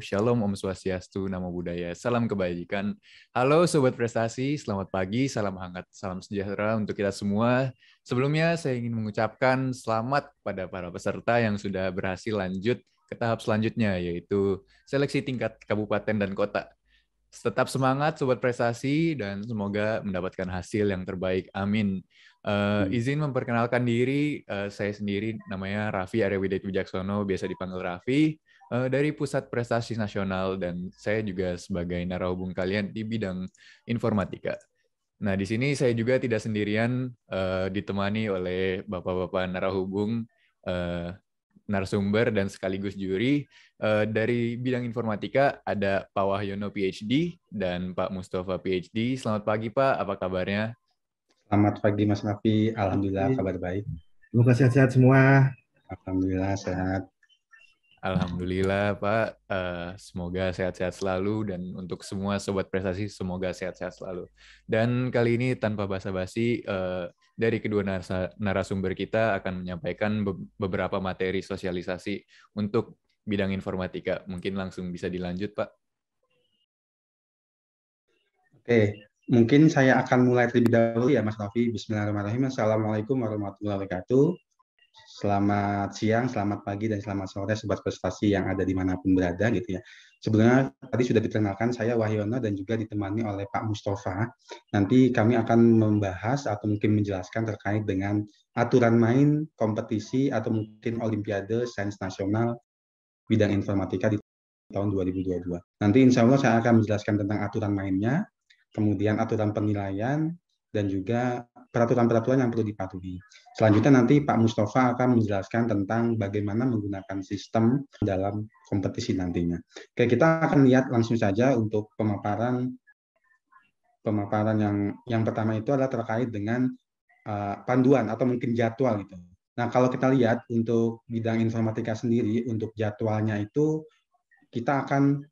Shalom Om Swastiastu, Namo Buddhaya, Salam Kebajikan. Halo Sobat Prestasi, selamat pagi, salam hangat, salam sejahtera untuk kita semua. Sebelumnya saya ingin mengucapkan selamat pada para peserta yang sudah berhasil lanjut ke tahap selanjutnya, yaitu seleksi tingkat kabupaten dan kota. Tetap semangat Sobat Prestasi dan semoga mendapatkan hasil yang terbaik. Amin. Uh, izin memperkenalkan diri, uh, saya sendiri namanya Raffi Aryawidit Wijaksono, biasa dipanggil Raffi uh, dari Pusat Prestasi Nasional dan saya juga sebagai narahubung kalian di bidang informatika. Nah, di sini saya juga tidak sendirian uh, ditemani oleh bapak-bapak narahubung uh, eh, narasumber dan sekaligus juri uh, dari bidang informatika ada Pak Wahyono PhD dan Pak Mustafa PhD. Selamat pagi Pak, apa kabarnya? Selamat pagi Mas Nafi, alhamdulillah kabar baik. Semoga sehat-sehat semua. Alhamdulillah sehat. Alhamdulillah Pak, uh, semoga sehat-sehat selalu dan untuk semua sobat prestasi semoga sehat-sehat selalu. Dan kali ini tanpa basa-basi uh, dari kedua narasumber kita akan menyampaikan be beberapa materi sosialisasi untuk bidang informatika. Mungkin langsung bisa dilanjut Pak. Oke, mungkin saya akan mulai terlebih dahulu ya Mas Raffi. Bismillahirrahmanirrahim. Assalamualaikum warahmatullahi wabarakatuh. Selamat siang, selamat pagi, dan selamat sore sobat prestasi yang ada di manapun berada gitu ya. Sebenarnya tadi sudah diperkenalkan saya Wahyono dan juga ditemani oleh Pak Mustafa. Nanti kami akan membahas atau mungkin menjelaskan terkait dengan aturan main, kompetisi, atau mungkin Olimpiade Sains Nasional bidang informatika di tahun 2022. Nanti insya Allah saya akan menjelaskan tentang aturan mainnya, kemudian aturan penilaian, dan juga peraturan-peraturan yang perlu dipatuhi. Selanjutnya nanti Pak Mustafa akan menjelaskan tentang bagaimana menggunakan sistem dalam kompetisi nantinya. Oke, kita akan lihat langsung saja untuk pemaparan pemaparan yang yang pertama itu adalah terkait dengan uh, panduan atau mungkin jadwal gitu. Nah, kalau kita lihat untuk bidang informatika sendiri untuk jadwalnya itu kita akan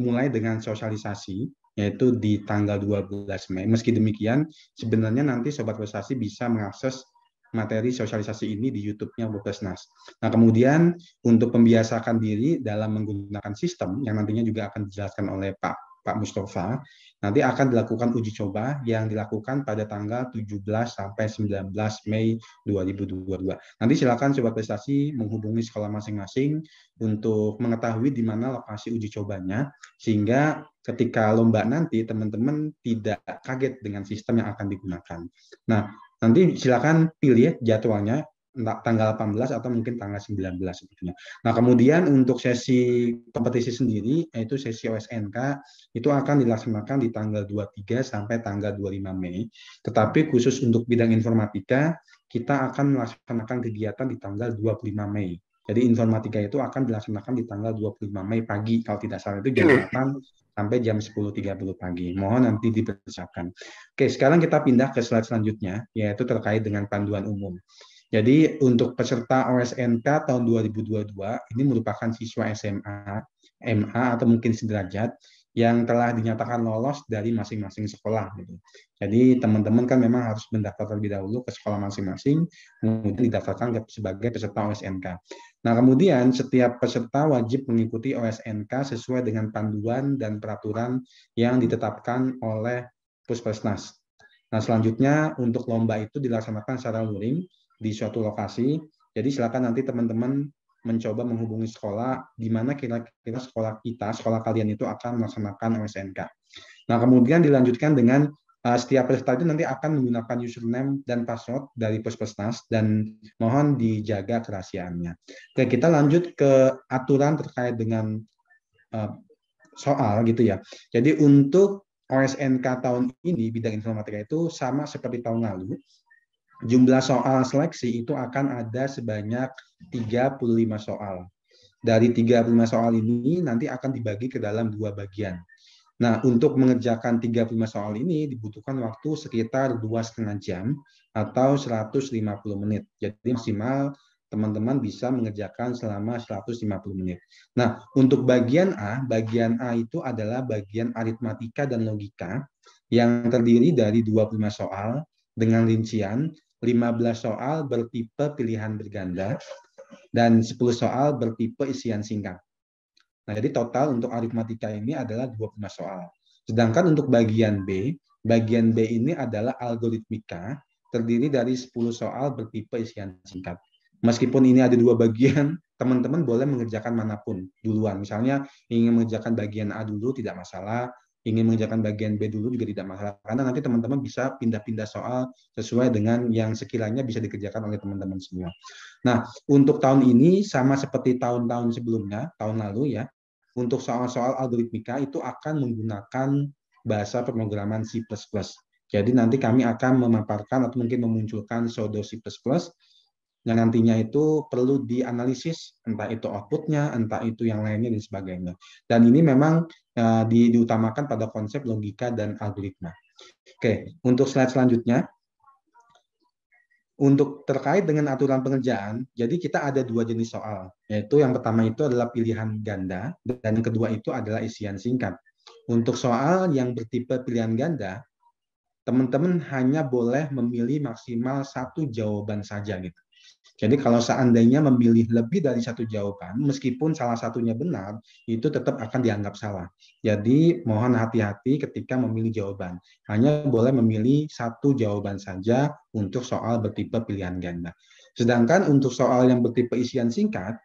mulai dengan sosialisasi yaitu di tanggal 12 Mei. Meski demikian, sebenarnya nanti sobat prestasi bisa mengakses materi sosialisasi ini di YouTube-nya Bukesnas. Nah, kemudian untuk pembiasakan diri dalam menggunakan sistem yang nantinya juga akan dijelaskan oleh Pak Pak Mustafa, nanti akan dilakukan uji coba yang dilakukan pada tanggal 17 sampai 19 Mei 2022. Nanti silakan sobat prestasi menghubungi sekolah masing-masing untuk mengetahui di mana lokasi uji cobanya sehingga ketika lomba nanti teman-teman tidak kaget dengan sistem yang akan digunakan. Nah, Nanti silakan pilih ya jadwalnya tanggal 18 atau mungkin tanggal 19 belas, Nah, kemudian untuk sesi kompetisi sendiri yaitu sesi OSNK itu akan dilaksanakan di tanggal 23 sampai tanggal 25 Mei. Tetapi khusus untuk bidang informatika kita akan melaksanakan kegiatan di tanggal 25 Mei. Jadi informatika itu akan dilaksanakan di tanggal 25 Mei pagi kalau tidak salah itu jam 8 sampai jam 10.30 pagi. Mohon nanti dipersiapkan. Oke, sekarang kita pindah ke slide selanjutnya, yaitu terkait dengan panduan umum. Jadi untuk peserta OSNK tahun 2022 ini merupakan siswa SMA, MA atau mungkin sederajat yang telah dinyatakan lolos dari masing-masing sekolah. Gitu. Jadi teman-teman kan memang harus mendaftar terlebih dahulu ke sekolah masing-masing, kemudian didaftarkan sebagai peserta OSNK. Nah kemudian setiap peserta wajib mengikuti OSNK sesuai dengan panduan dan peraturan yang ditetapkan oleh Puskesmas. Nah selanjutnya untuk lomba itu dilaksanakan secara luring di suatu lokasi. Jadi silakan nanti teman-teman mencoba menghubungi sekolah di mana kira-kira sekolah kita, sekolah kalian itu akan melaksanakan OSNK. Nah, kemudian dilanjutkan dengan uh, setiap peserta itu nanti akan menggunakan username dan password dari Puspesnas dan mohon dijaga kerahasiaannya. Oke, kita lanjut ke aturan terkait dengan uh, soal gitu ya. Jadi untuk OSNK tahun ini bidang informatika itu sama seperti tahun lalu, jumlah soal seleksi itu akan ada sebanyak 35 soal. Dari 35 soal ini nanti akan dibagi ke dalam dua bagian. Nah, untuk mengerjakan 35 soal ini dibutuhkan waktu sekitar dua setengah jam atau 150 menit. Jadi maksimal teman-teman bisa mengerjakan selama 150 menit. Nah, untuk bagian A, bagian A itu adalah bagian aritmatika dan logika yang terdiri dari 25 soal dengan rincian 15 soal bertipe pilihan berganda, dan 10 soal bertipe isian singkat. Nah, jadi total untuk aritmatika ini adalah 25 soal. Sedangkan untuk bagian B, bagian B ini adalah algoritmika, terdiri dari 10 soal bertipe isian singkat. Meskipun ini ada dua bagian, teman-teman boleh mengerjakan manapun duluan. Misalnya ingin mengerjakan bagian A dulu tidak masalah, ingin mengerjakan bagian B dulu juga tidak masalah karena nanti teman-teman bisa pindah-pindah soal sesuai dengan yang sekiranya bisa dikerjakan oleh teman-teman semua. Nah, untuk tahun ini sama seperti tahun-tahun sebelumnya, tahun lalu ya, untuk soal-soal algoritmika itu akan menggunakan bahasa pemrograman C++. Jadi nanti kami akan memaparkan atau mungkin memunculkan pseudo C++ yang nantinya itu perlu dianalisis entah itu outputnya, entah itu yang lainnya dan sebagainya. Dan ini memang uh, di, diutamakan pada konsep logika dan algoritma. Oke, untuk slide selanjutnya. Untuk terkait dengan aturan pengerjaan, jadi kita ada dua jenis soal, yaitu yang pertama itu adalah pilihan ganda dan yang kedua itu adalah isian singkat. Untuk soal yang bertipe pilihan ganda, teman-teman hanya boleh memilih maksimal satu jawaban saja gitu. Jadi kalau seandainya memilih lebih dari satu jawaban, meskipun salah satunya benar, itu tetap akan dianggap salah. Jadi mohon hati-hati ketika memilih jawaban. Hanya boleh memilih satu jawaban saja untuk soal bertipe pilihan ganda. Sedangkan untuk soal yang bertipe isian singkat,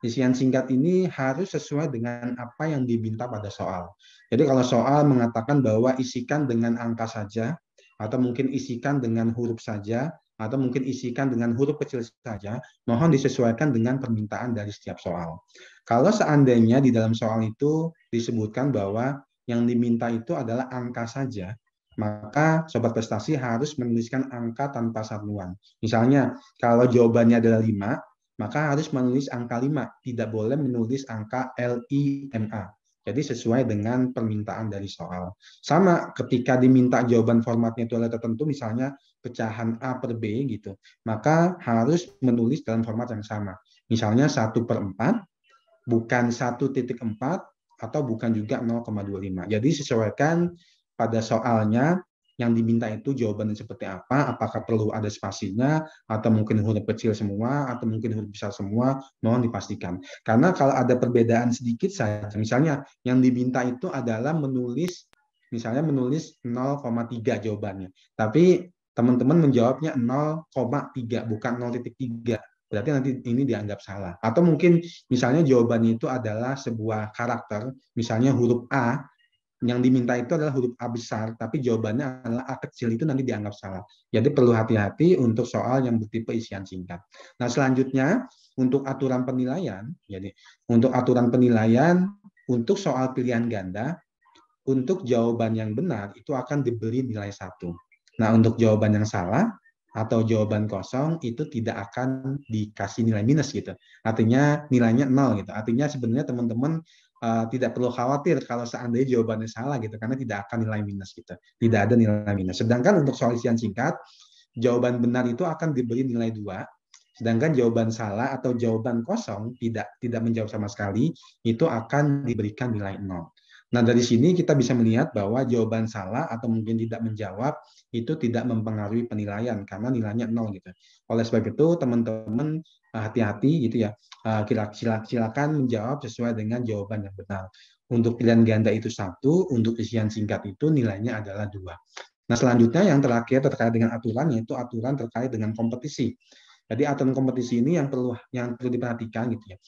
Isian singkat ini harus sesuai dengan apa yang diminta pada soal. Jadi kalau soal mengatakan bahwa isikan dengan angka saja, atau mungkin isikan dengan huruf saja, atau mungkin isikan dengan huruf kecil saja, mohon disesuaikan dengan permintaan dari setiap soal. Kalau seandainya di dalam soal itu disebutkan bahwa yang diminta itu adalah angka saja, maka sobat prestasi harus menuliskan angka tanpa satuan. Misalnya, kalau jawabannya adalah 5, maka harus menulis angka 5, tidak boleh menulis angka LIMA. Jadi sesuai dengan permintaan dari soal. Sama ketika diminta jawaban formatnya itu oleh tertentu, misalnya pecahan A per B gitu, maka harus menulis dalam format yang sama. Misalnya 1 per 4, bukan 1.4 atau bukan juga 0,25. Jadi sesuaikan pada soalnya yang diminta itu jawabannya seperti apa, apakah perlu ada spasinya, atau mungkin huruf kecil semua, atau mungkin huruf besar semua, mohon dipastikan. Karena kalau ada perbedaan sedikit saja, misalnya yang diminta itu adalah menulis, misalnya menulis 0,3 jawabannya. Tapi teman-teman menjawabnya 0,3 bukan 0,3 berarti nanti ini dianggap salah. Atau mungkin misalnya jawaban itu adalah sebuah karakter, misalnya huruf A, yang diminta itu adalah huruf A besar, tapi jawabannya adalah A kecil itu nanti dianggap salah. Jadi perlu hati-hati untuk soal yang bertipe isian singkat. Nah selanjutnya, untuk aturan penilaian, jadi untuk aturan penilaian, untuk soal pilihan ganda, untuk jawaban yang benar itu akan diberi nilai satu. Nah, untuk jawaban yang salah atau jawaban kosong itu tidak akan dikasih nilai minus gitu. Artinya nilainya nol gitu. Artinya sebenarnya teman-teman uh, tidak perlu khawatir kalau seandainya jawabannya salah gitu karena tidak akan nilai minus gitu. Tidak ada nilai minus. Sedangkan untuk soal isian singkat, jawaban benar itu akan diberi nilai dua sedangkan jawaban salah atau jawaban kosong tidak tidak menjawab sama sekali itu akan diberikan nilai nol. Nah, dari sini kita bisa melihat bahwa jawaban salah atau mungkin tidak menjawab itu tidak mempengaruhi penilaian karena nilainya nol gitu. Oleh sebab itu, teman-teman eh, hati-hati gitu ya. Eh, silakan menjawab sesuai dengan jawaban yang benar. Untuk pilihan ganda itu satu, untuk isian singkat itu nilainya adalah dua. Nah, selanjutnya yang terakhir terkait dengan aturan yaitu aturan terkait dengan kompetisi. Jadi aturan kompetisi ini yang perlu yang perlu diperhatikan gitu ya.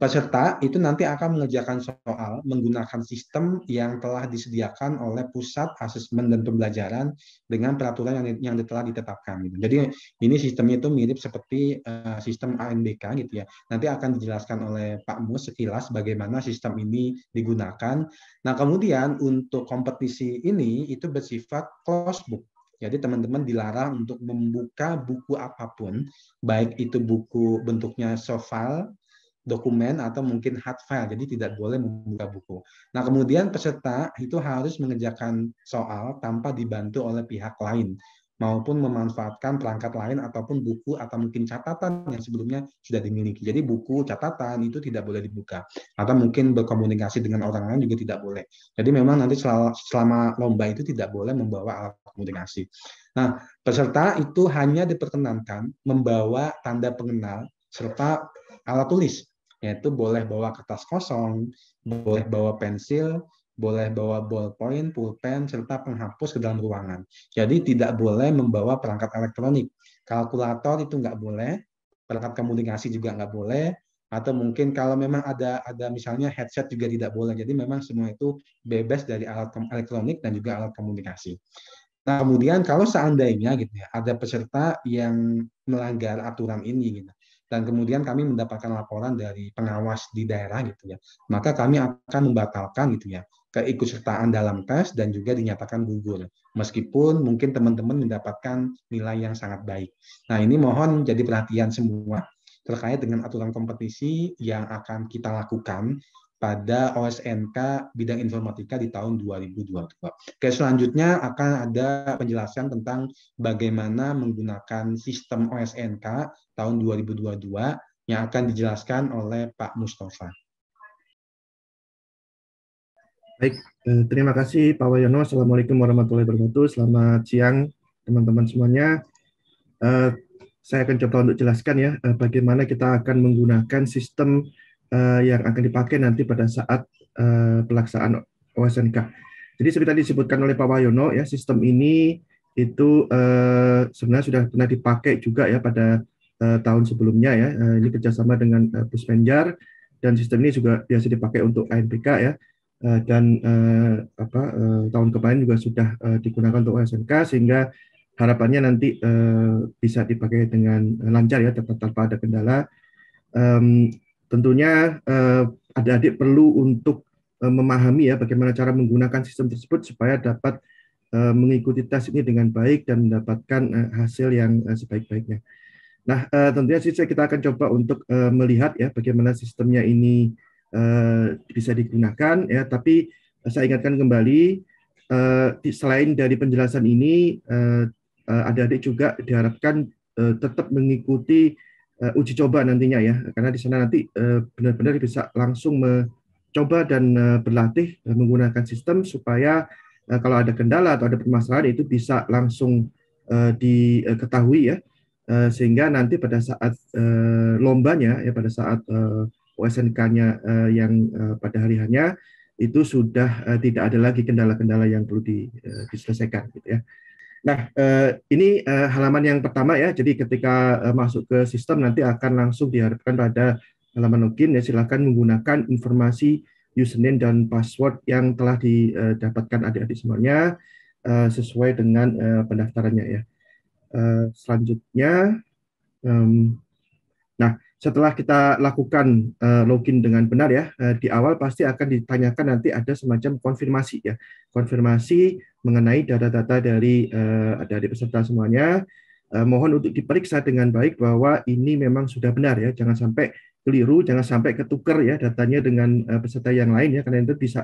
Peserta itu nanti akan mengerjakan soal menggunakan sistem yang telah disediakan oleh pusat asesmen dan pembelajaran dengan peraturan yang, yang telah ditetapkan. Gitu. Jadi ini sistemnya itu mirip seperti uh, sistem ANBK gitu ya. Nanti akan dijelaskan oleh Pak Mus sekilas bagaimana sistem ini digunakan. Nah kemudian untuk kompetisi ini itu bersifat close book. Jadi teman-teman dilarang untuk membuka buku apapun, baik itu buku bentuknya soft file dokumen atau mungkin hard file, jadi tidak boleh membuka buku. Nah, kemudian peserta itu harus mengerjakan soal tanpa dibantu oleh pihak lain maupun memanfaatkan perangkat lain ataupun buku atau mungkin catatan yang sebelumnya sudah dimiliki. Jadi buku catatan itu tidak boleh dibuka atau mungkin berkomunikasi dengan orang lain juga tidak boleh. Jadi memang nanti selama lomba itu tidak boleh membawa alat komunikasi. Nah, peserta itu hanya diperkenankan membawa tanda pengenal serta alat tulis yaitu boleh bawa kertas kosong, boleh bawa pensil, boleh bawa ballpoint, pulpen, serta penghapus ke dalam ruangan. Jadi tidak boleh membawa perangkat elektronik. Kalkulator itu nggak boleh, perangkat komunikasi juga nggak boleh, atau mungkin kalau memang ada ada misalnya headset juga tidak boleh. Jadi memang semua itu bebas dari alat elektronik dan juga alat komunikasi. Nah, kemudian kalau seandainya gitu ya, ada peserta yang melanggar aturan ini gitu dan kemudian kami mendapatkan laporan dari pengawas di daerah gitu ya, maka kami akan membatalkan gitu ya keikutsertaan dalam tes dan juga dinyatakan gugur meskipun mungkin teman-teman mendapatkan nilai yang sangat baik. Nah ini mohon jadi perhatian semua terkait dengan aturan kompetisi yang akan kita lakukan pada OSNK bidang informatika di tahun 2022. Oke, selanjutnya akan ada penjelasan tentang bagaimana menggunakan sistem OSNK tahun 2022 yang akan dijelaskan oleh Pak Mustafa. Baik, eh, terima kasih Pak Wayono. Assalamualaikum warahmatullahi wabarakatuh. Selamat siang teman-teman semuanya. Eh, saya akan coba untuk jelaskan ya eh, bagaimana kita akan menggunakan sistem uh, yang akan dipakai nanti pada saat uh, eh, pelaksanaan OSNK. Jadi seperti tadi disebutkan oleh Pak Wayono ya sistem ini itu uh, sebenarnya sudah pernah dipakai juga ya pada uh, tahun sebelumnya ya. Uh, ini kerjasama dengan uh, Puspenjar dan sistem ini juga biasa dipakai untuk ANPK ya. Uh, dan uh, apa, uh, tahun kemarin juga sudah uh, digunakan untuk OSNK sehingga harapannya nanti uh, bisa dipakai dengan lancar ya tanpa, ada kendala. Um, tentunya eh, adik-adik perlu untuk eh, memahami ya bagaimana cara menggunakan sistem tersebut supaya dapat eh, mengikuti tes ini dengan baik dan mendapatkan hasil yang sebaik-baiknya. Nah, tentunya sih kita akan coba untuk melihat ya bagaimana sistemnya ini bisa digunakan ya, tapi saya ingatkan kembali selain dari penjelasan ini adik-adik juga diharapkan tetap mengikuti uh, uji coba nantinya ya, karena di sana nanti benar eh, benar-benar bisa langsung mencoba dan uh, berlatih uh, menggunakan sistem supaya uh, kalau ada kendala atau ada permasalahan itu bisa langsung uh, diketahui ya, uh, sehingga nanti pada saat uh, lombanya ya pada saat uh, OSNK-nya uh, yang uh, pada hari hanya itu sudah uh, tidak ada lagi kendala-kendala yang perlu di, uh, diselesaikan gitu ya. Nah, eh, ini eh, halaman yang pertama ya. Jadi ketika eh, masuk ke sistem nanti akan langsung diharapkan pada halaman login ya silakan menggunakan informasi username dan password yang telah didapatkan adik-adik semuanya sesuai dengan pendaftarannya ya. Selanjutnya nah, setelah kita lakukan login dengan benar ya di awal pasti akan ditanyakan nanti ada semacam konfirmasi ya konfirmasi mengenai data-data dari uh, eh, dari peserta semuanya. Uh, mohon untuk diperiksa dengan baik bahwa ini memang sudah benar ya, jangan sampai keliru, jangan sampai ketuker ya datanya dengan uh, peserta yang lain ya, karena itu bisa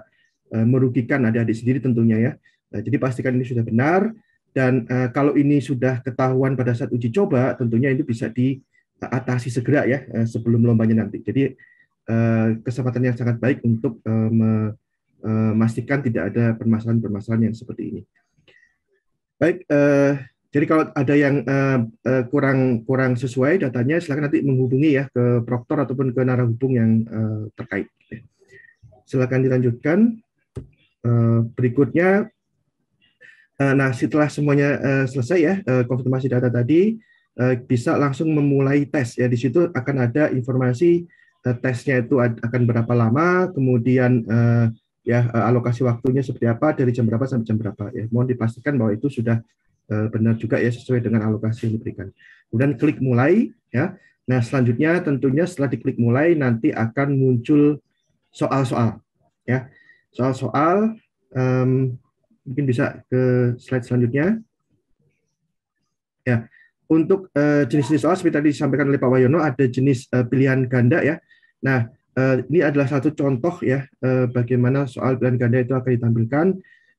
uh, merugikan adik-adik sendiri tentunya ya. Uh, jadi pastikan ini sudah benar dan uh, kalau ini sudah ketahuan pada saat uji coba, tentunya itu bisa diatasi segera ya sebelum lombanya nanti. Jadi kesempatan yang sangat baik untuk Eh, memastikan tidak ada permasalahan-permasalahan yang seperti ini. Baik, eh, jadi kalau ada yang eh, eh kurang kurang sesuai datanya, silakan nanti menghubungi ya ke proktor ataupun ke narahubung yang eh, terkait. Silakan dilanjutkan. Eh, berikutnya, eh, nah setelah semuanya eh, selesai ya eh, konfirmasi data tadi, eh, bisa langsung memulai tes ya. Di situ akan ada informasi eh, tesnya itu akan berapa lama, kemudian eh, ya eh, alokasi waktunya seperti apa dari jam berapa sampai jam berapa ya mohon dipastikan bahwa itu sudah eh, benar juga ya sesuai dengan alokasi yang diberikan kemudian klik mulai ya nah selanjutnya tentunya setelah diklik mulai nanti akan muncul soal-soal ya soal-soal um, mungkin bisa ke slide selanjutnya ya untuk eh, jenis-jenis uh, soal seperti tadi disampaikan oleh Pak Wayono ada jenis uh, pilihan ganda ya nah Eh, ini adalah satu contoh ya eh, bagaimana soal pilihan ganda itu akan ditampilkan.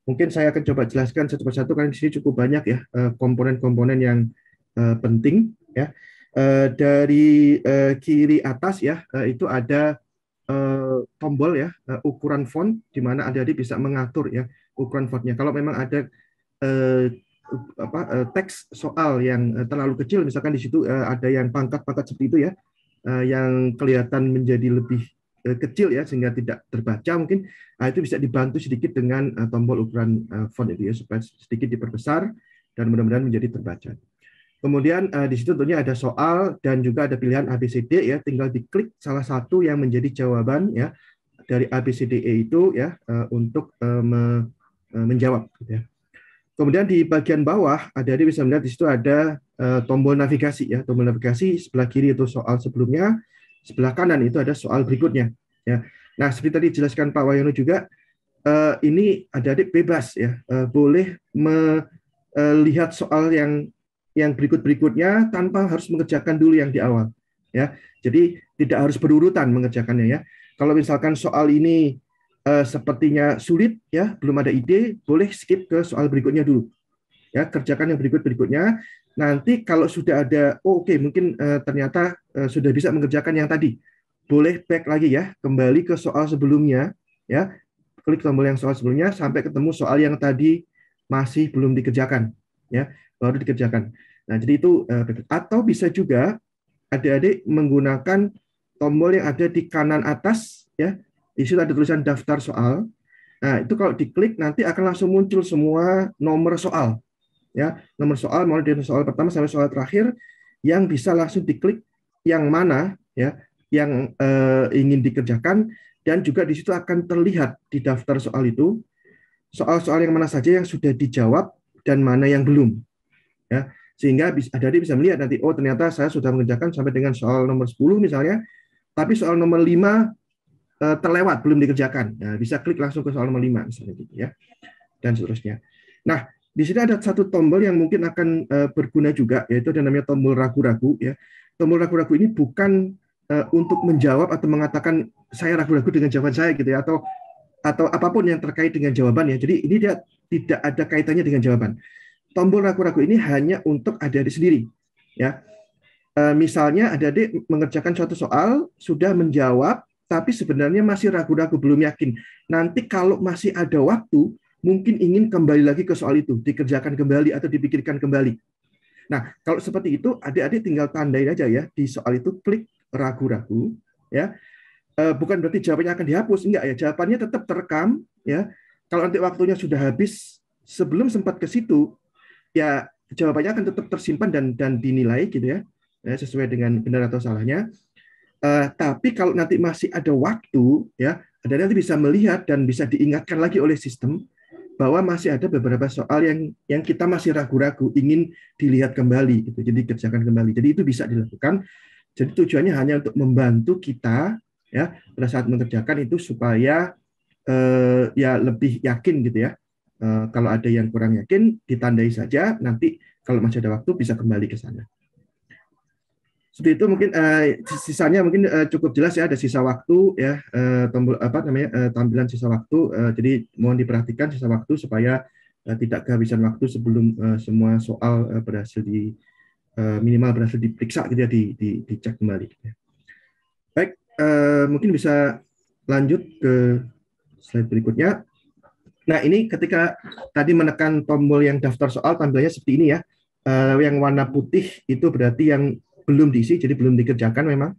Mungkin saya akan coba jelaskan satu persatu karena di sini cukup banyak ya eh, komponen-komponen yang penting ya. Dari kiri atas ya itu ada tombol ya ukuran font di mana ada di bisa mengatur ya ukuran fontnya. Kalau memang ada apa teks soal yang terlalu kecil misalkan di situ ada yang pangkat-pangkat seperti itu ya Eh, yang kelihatan menjadi lebih eh, kecil ya sehingga tidak terbaca mungkin nah, itu bisa dibantu sedikit dengan tombol ukuran font itu ya supaya sedikit diperbesar dan mudah-mudahan menjadi terbaca. Kemudian di situ tentunya ada soal dan juga ada pilihan ABCD ya tinggal diklik salah satu yang menjadi jawaban ya dari ABCDE itu ya uh, untuk uh, me, menjawab gitu ya. Kemudian di bagian bawah, ada bisa melihat di situ ada uh, tombol navigasi ya, tombol navigasi sebelah kiri itu soal sebelumnya, sebelah kanan itu ada soal berikutnya ya. Nah, seperti tadi dijelaskan Pak Wayono juga uh, ini ada adik bebas ya, uh, boleh melihat soal yang yang berikut-berikutnya tanpa harus mengerjakan dulu yang di awal ya. Jadi tidak harus berurutan mengerjakannya ya. Kalau misalkan soal ini Eh, sepertinya sulit ya, belum ada ide, boleh skip ke soal berikutnya dulu. Ya, kerjakan yang berikut-berikutnya. Nanti kalau sudah ada oh oke okay, mungkin uh, ternyata uh, sudah bisa mengerjakan yang tadi. Boleh back lagi ya, kembali ke soal sebelumnya ya. Klik tombol yang soal sebelumnya sampai ketemu soal yang tadi masih belum dikerjakan ya, baru dikerjakan. Nah, jadi itu uh, atau bisa juga adik-adik menggunakan tombol yang ada di kanan atas ya di situ ada tulisan daftar soal. Nah, itu kalau diklik nanti akan langsung muncul semua nomor soal. Ya, nomor soal mulai dari soal pertama sampai soal terakhir yang bisa langsung diklik yang mana ya, yang eh, ingin dikerjakan dan juga di situ akan terlihat di daftar soal itu soal-soal yang mana saja yang sudah dijawab dan mana yang belum. Ya, sehingga Adadi bisa melihat nanti oh ternyata saya sudah mengerjakan sampai dengan soal nomor 10 misalnya, tapi soal nomor 5 Eh, terlewat, belum dikerjakan. Nah, bisa klik langsung ke soal nomor 5 misalnya gitu ya. Dan seterusnya. Nah, di sini ada satu tombol yang mungkin akan eh, berguna juga yaitu ada namanya tombol ragu-ragu ya. Tombol ragu-ragu ini bukan eh, untuk menjawab atau mengatakan saya ragu-ragu dengan jawaban saya gitu ya atau atau apapun yang terkait dengan jawaban ya Jadi ini dia tidak ada kaitannya dengan jawaban. Tombol ragu-ragu ini hanya untuk ada di sendiri ya. uh, misalnya ada adik mengerjakan suatu soal sudah menjawab tapi sebenarnya masih ragu-ragu, belum yakin. Nanti kalau masih ada waktu, mungkin ingin kembali lagi ke soal itu, dikerjakan kembali atau dipikirkan kembali. Nah, kalau seperti itu, adik-adik tinggal tandai aja ya di soal itu, klik ragu-ragu, ya. Eh, bukan berarti jawabannya akan dihapus, enggak ya. Jawabannya tetap terekam, ya. Kalau nanti waktunya sudah habis sebelum sempat ke situ, ya jawabannya akan tetap tersimpan dan dan dinilai gitu ya, ya sesuai dengan benar atau salahnya. Uh, tapi kalau nanti masih ada waktu, ya, ada nanti bisa melihat dan bisa diingatkan lagi oleh sistem bahwa masih ada beberapa soal yang yang kita masih ragu-ragu ingin dilihat kembali gitu. Jadi kerjakan kembali. Jadi itu bisa dilakukan. Jadi tujuannya hanya untuk membantu kita ya pada saat mengerjakan itu supaya uh, ya lebih yakin gitu ya. Uh, kalau ada yang kurang yakin ditandai saja nanti kalau masih ada waktu bisa kembali ke sana seperti itu mungkin eh, sisanya mungkin eh, cukup jelas ya ada sisa waktu ya eh, tombol apa namanya eh, tampilan sisa waktu eh, jadi mohon diperhatikan sisa waktu supaya eh, tidak kehabisan waktu sebelum eh, semua soal eh, berhasil di eh, minimal berhasil diperiksa gitu ya di, di, dicek kembali. Baik eh, mungkin bisa lanjut ke slide berikutnya. Nah ini ketika tadi menekan tombol yang daftar soal tampilannya seperti ini ya. Uh, yang warna putih itu berarti yang belum diisi, jadi belum dikerjakan memang.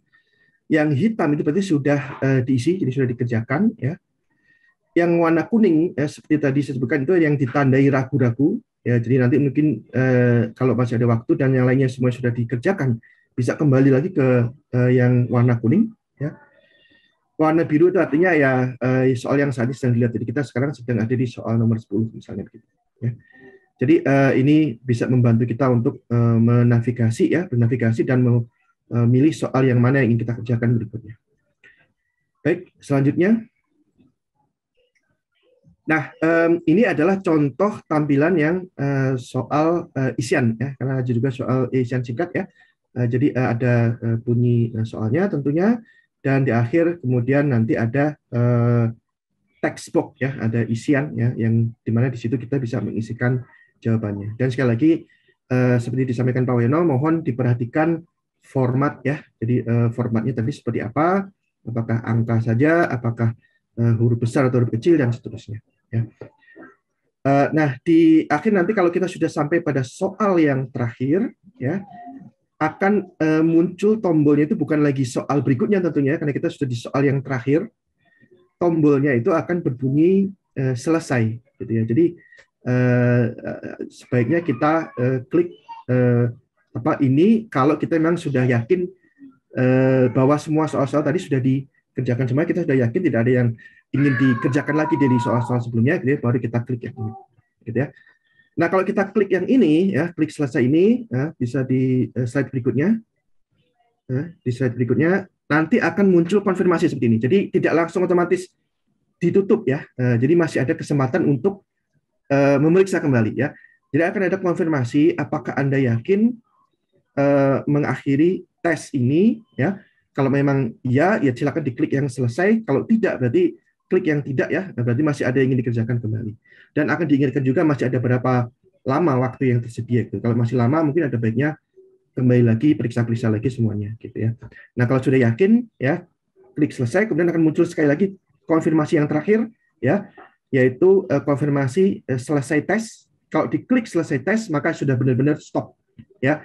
Yang hitam itu berarti sudah uh, diisi, jadi sudah dikerjakan. ya. Yang warna kuning, ya, seperti tadi saya sebutkan, itu yang ditandai ragu-ragu. Ya, jadi nanti mungkin uh, kalau masih ada waktu dan yang lainnya semua sudah dikerjakan, bisa kembali lagi ke uh, yang warna kuning. Ya. Warna biru itu artinya ya uh, soal yang saat ini sedang dilihat. Jadi kita sekarang sedang ada di soal nomor 10 misalnya. gitu ya. Jadi uh, ini bisa membantu kita untuk uh, menavigasi ya, bernavigasi dan memilih eh, soal yang mana yang ingin kita kerjakan berikutnya. Baik, selanjutnya. Nah, um, ini adalah contoh tampilan yang uh, soal uh, isian ya, karena juga soal isian singkat ya. Uh, jadi uh, ada uh, bunyi soalnya tentunya dan di akhir kemudian nanti ada uh, textbook ya, ada isian ya yang dimana di situ kita bisa mengisikan jawabannya. Dan sekali lagi eh, seperti disampaikan Pak Weno, mohon diperhatikan format ya. Jadi eh, formatnya tadi seperti apa? Apakah angka saja? Apakah eh, huruf besar atau huruf kecil dan seterusnya? Ya. Eh, nah di akhir nanti kalau kita sudah sampai pada soal yang terakhir ya akan eh, muncul tombolnya itu bukan lagi soal berikutnya tentunya karena kita sudah di soal yang terakhir tombolnya itu akan berbunyi eh, selesai gitu ya. Jadi Eh, eh, sebaiknya kita uh, klik uh, apa ini kalau kita memang sudah yakin uh, bahwa semua soal-soal tadi sudah dikerjakan semua, kita sudah yakin tidak ada yang ingin dikerjakan lagi dari soal-soal sebelumnya, gitu ya, baru kita klik yang ini, gitu ya. Nah, kalau kita klik yang ini, ya, klik selesai ini, ya, bisa di slide berikutnya. Ya, di slide berikutnya, nanti akan muncul konfirmasi seperti ini. Jadi, tidak langsung otomatis ditutup ya. Jadi, masih ada kesempatan untuk uh, memeriksa kembali ya. Jadi akan ada konfirmasi apakah Anda yakin uh, mengakhiri tes ini ya. Kalau memang ya, ya silakan diklik yang selesai. Kalau tidak berarti klik yang tidak ya, nah, berarti masih ada yang ingin dikerjakan kembali. Dan akan diingatkan juga masih ada berapa lama waktu yang tersedia. Gitu. Kalau masih lama mungkin ada baiknya kembali lagi periksa-periksa lagi semuanya gitu ya. Nah kalau sudah yakin ya klik selesai kemudian akan muncul sekali lagi konfirmasi yang terakhir ya yaitu uh, konfirmasi uh, selesai tes. Kalau diklik selesai tes, maka sudah benar-benar stop. Ya,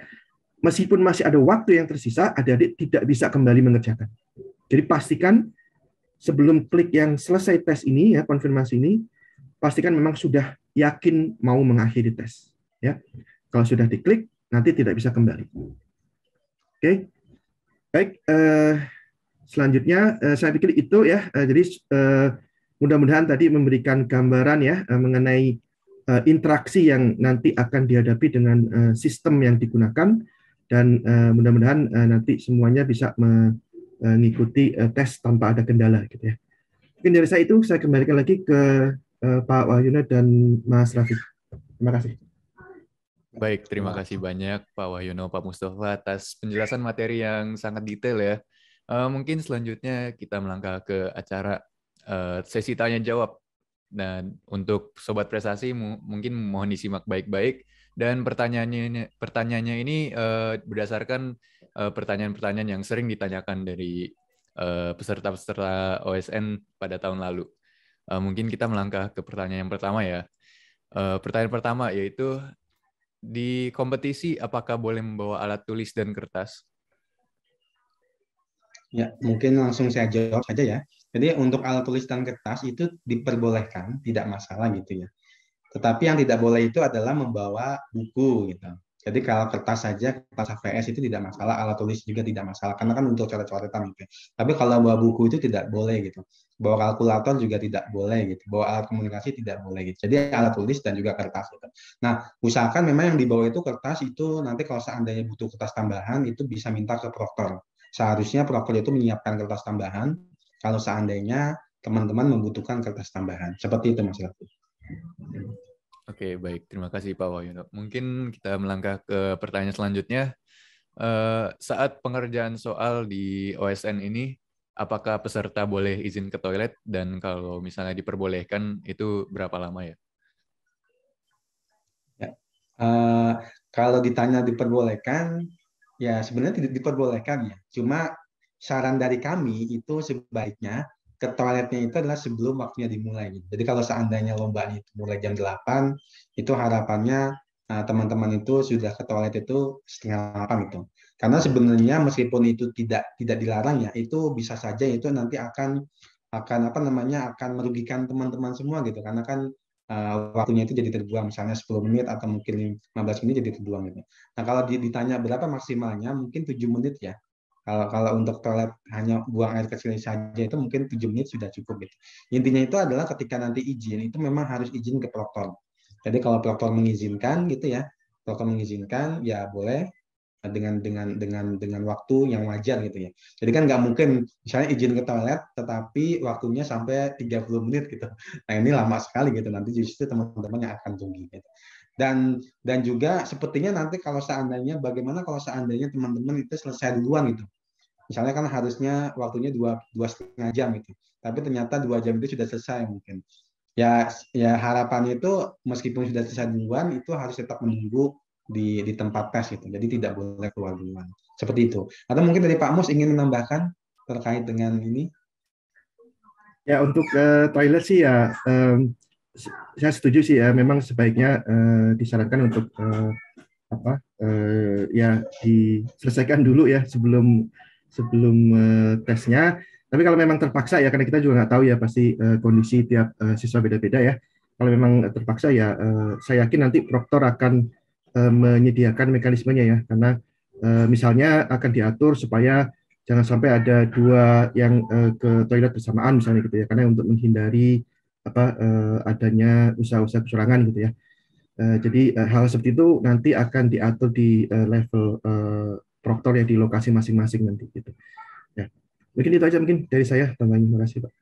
meskipun masih ada waktu yang tersisa, adik-adik tidak bisa kembali mengerjakan. Jadi pastikan sebelum klik yang selesai tes ini, ya konfirmasi ini, pastikan memang sudah yakin mau mengakhiri tes. Ya, kalau sudah diklik, nanti tidak bisa kembali. Oke, okay. baik. Uh, selanjutnya uh, saya pikir itu ya. Uh, jadi uh, mudah-mudahan tadi memberikan gambaran ya eh, mengenai eh, interaksi yang nanti akan dihadapi dengan eh, sistem yang digunakan dan mudah-mudahan nanti semuanya bisa mengikuti tes tanpa ada kendala gitu ya. Mungkin dari saya itu saya kembalikan lagi ke Pak Wahyuna dan Mas Rafiq. Terima kasih. Baik, terima kasih banyak Pak Wahyono, Pak Mustafa atas penjelasan materi yang sangat detail ya. mungkin selanjutnya kita melangkah ke acara Eh, sesi tanya jawab. Dan untuk sobat prestasi mungkin mohon disimak baik-baik dan pertanyaannya pertanyaannya ini eh, berdasarkan eh, pertanyaan-pertanyaan yang sering ditanyakan dari peserta-peserta OSN pada tahun lalu. mungkin kita melangkah ke pertanyaan yang pertama ya. pertanyaan pertama yaitu di kompetisi apakah boleh membawa alat tulis dan kertas? Ya, mungkin langsung saya jawab saja ya. Jadi untuk alat tulis dan kertas itu diperbolehkan, tidak masalah gitu ya. Tetapi yang tidak boleh itu adalah membawa buku gitu. Jadi kalau kertas saja, kertas HVS itu tidak masalah, alat tulis juga tidak masalah, karena kan untuk cara coretan gitu. Ya. Tapi kalau bawa buku itu tidak boleh gitu. Bawa kalkulator juga tidak boleh gitu. Bawa alat komunikasi tidak boleh gitu. Jadi alat tulis dan juga kertas gitu. Nah, usahakan memang yang dibawa itu kertas itu nanti kalau seandainya butuh kertas tambahan itu bisa minta ke proktor. Seharusnya proktor itu menyiapkan kertas tambahan kalau seandainya teman-teman membutuhkan kertas tambahan. Seperti itu Mas Raffi. Oke, baik. Terima kasih Pak Wahyono. Mungkin kita melangkah ke pertanyaan selanjutnya. Eh, saat pengerjaan soal di OSN ini, apakah peserta boleh izin ke toilet? Dan kalau misalnya diperbolehkan, itu berapa lama ya? ya Uh, kalau ditanya diperbolehkan, ya sebenarnya tidak diperbolehkan ya. Cuma saran dari kami itu sebaiknya ke toiletnya itu adalah sebelum waktunya dimulai. Jadi kalau seandainya lomba itu mulai jam 8, itu harapannya eh, teman-teman uh, itu sudah ke toilet itu setengah 8 itu. Karena sebenarnya meskipun itu tidak tidak dilarang ya, itu bisa saja itu nanti akan akan apa namanya akan merugikan teman-teman semua gitu karena kan uh, waktunya itu jadi terbuang misalnya 10 menit atau mungkin 15 menit jadi terbuang gitu. Nah, kalau ditanya berapa maksimalnya mungkin 7 menit ya. Kalau kalau untuk toilet hanya buang air kecil saja itu mungkin 7 menit sudah cukup gitu. Intinya itu adalah ketika nanti izin itu memang harus izin ke proktor. Jadi kalau proktor mengizinkan gitu ya, proktor mengizinkan ya boleh dengan dengan dengan dengan waktu yang wajar gitu ya. Jadi kan nggak mungkin misalnya izin ke toilet tetapi waktunya sampai 30 menit gitu. Nah ini lama sekali gitu nanti justru teman-teman yang akan rugi gitu dan dan juga sepertinya nanti kalau seandainya bagaimana kalau seandainya teman-teman itu selesai duluan gitu misalnya kan harusnya waktunya dua dua setengah jam gitu tapi ternyata dua jam itu sudah selesai mungkin ya ya harapannya itu meskipun sudah selesai duluan itu harus tetap menunggu di di tempat tes gitu jadi tidak boleh keluar duluan seperti itu atau mungkin dari Pak Mus ingin menambahkan terkait dengan ini ya untuk uh, toilet sih ya um, saya setuju sih ya memang sebaiknya uh, disarankan untuk uh, apa uh, ya diselesaikan dulu ya sebelum sebelum uh, tesnya tapi kalau memang terpaksa ya karena kita juga nggak tahu ya pasti uh, kondisi tiap uh, siswa beda-beda ya kalau memang terpaksa ya uh, saya yakin nanti proktor akan uh, menyediakan mekanismenya ya karena uh, misalnya akan diatur supaya jangan sampai ada dua yang uh, ke toilet bersamaan misalnya gitu ya karena untuk menghindari apa uh, adanya usaha-usaha kecurangan gitu ya. Uh, jadi uh, hal seperti itu nanti akan diatur di uh, level uh, proktor yang di lokasi masing-masing nanti gitu. Ya. Mungkin itu aja mungkin dari saya Bang Terima kasih, Pak.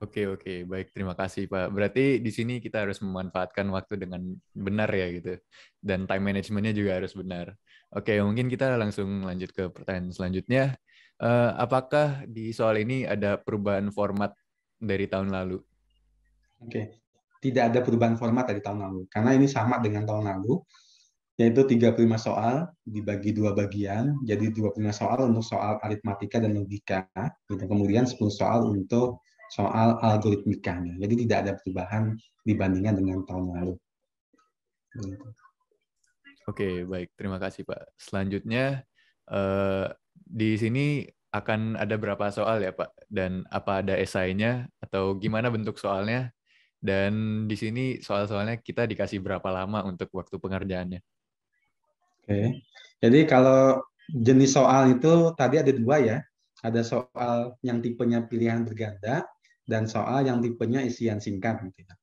Oke, oke. Baik, terima kasih, Pak. Berarti di sini kita harus memanfaatkan waktu dengan benar ya gitu. Dan time managementnya juga harus benar. Oke, mungkin kita langsung lanjut ke pertanyaan selanjutnya. Uh, apakah di soal ini ada perubahan format dari tahun lalu? Oke, okay. tidak ada perubahan format dari tahun lalu karena ini sama dengan tahun lalu yaitu 35 soal dibagi dua bagian, jadi 25 soal untuk soal aritmatika dan logika, dan gitu. kemudian 10 soal untuk soal algoritmikanya. Jadi tidak ada perubahan dibandingkan dengan tahun lalu. Gitu. Oke, baik. Terima kasih, Pak. Selanjutnya, uh, di sini akan ada berapa soal ya Pak? Dan apa ada esainya atau gimana bentuk soalnya? Dan di sini soal-soalnya kita dikasih berapa lama untuk waktu pengerjaannya? Oke, jadi kalau jenis soal itu tadi ada dua ya. Ada soal yang tipenya pilihan berganda dan soal yang tipenya isian singkat. Gitu ya.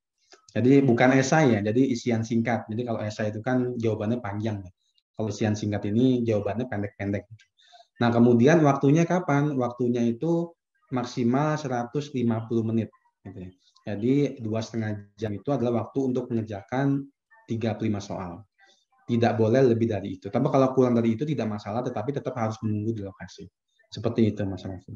Jadi bukan esai ya, jadi isian singkat. Jadi kalau esai itu kan jawabannya panjang. Ya. Kalau isian singkat ini jawabannya pendek -pendek Nah, kemudian waktunya kapan? Waktunya itu maksimal 150 menit. Gitu ya. Jadi dua setengah jam itu adalah waktu untuk mengerjakan 35 soal. Tidak boleh lebih dari itu. Tapi kalau kurang dari itu tidak masalah, tetapi tetap harus menunggu di lokasi. Seperti itu, Mas Raffi.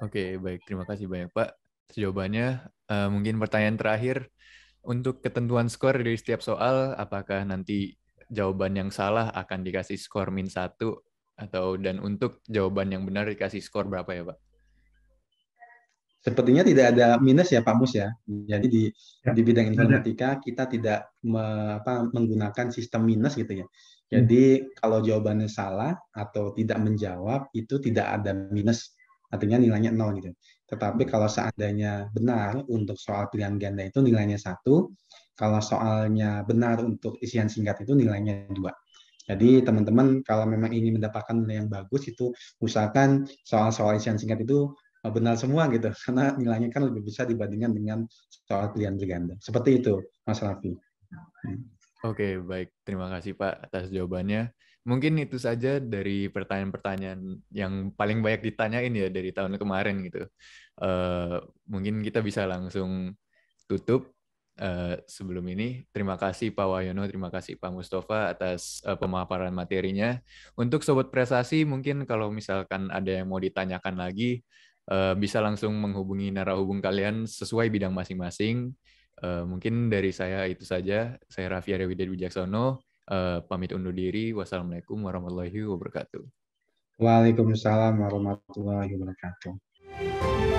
Oke, baik. Terima kasih banyak, Pak. Jawabannya uh, mungkin pertanyaan terakhir. Untuk ketentuan skor dari setiap soal, apakah nanti jawaban yang salah akan dikasih skor min satu atau dan untuk jawaban yang benar dikasih skor berapa ya Pak? Sepertinya tidak ada minus ya Pak Mus ya. Jadi di ya, di bidang informatika kita tidak me, apa, menggunakan sistem minus gitu ya. ya. Jadi hmm. kalau jawabannya salah atau tidak menjawab itu tidak ada minus, artinya nilainya nol gitu. Tetapi kalau seandainya benar untuk soal pilihan ganda itu nilainya satu, kalau soalnya benar untuk isian singkat itu nilainya dua. Jadi teman-teman kalau memang ingin mendapatkan nilai yang bagus itu usahakan soal-soal isian singkat itu e, benar semua gitu karena nilainya kan lebih besar dibandingkan dengan soal pilihan berganda. Seperti itu Mas Raffi. Hmm. Oke, baik. Terima kasih Pak atas jawabannya. Mungkin itu saja dari pertanyaan-pertanyaan yang paling banyak ditanyain ya dari tahun kemarin gitu. Uh, mungkin kita bisa langsung tutup Eh, sebelum ini. Terima kasih Pak Wayono, terima kasih Pak Mustafa atas uh, pemaparan materinya. Untuk Sobat Prestasi, mungkin kalau misalkan ada yang mau ditanyakan lagi, uh, bisa langsung menghubungi narahubung kalian sesuai bidang masing-masing. Uh, mungkin dari saya itu saja. Saya Raffi Arya Wijaksono, uh, pamit undur diri. Wassalamualaikum warahmatullahi wabarakatuh. Waalaikumsalam warahmatullahi wabarakatuh.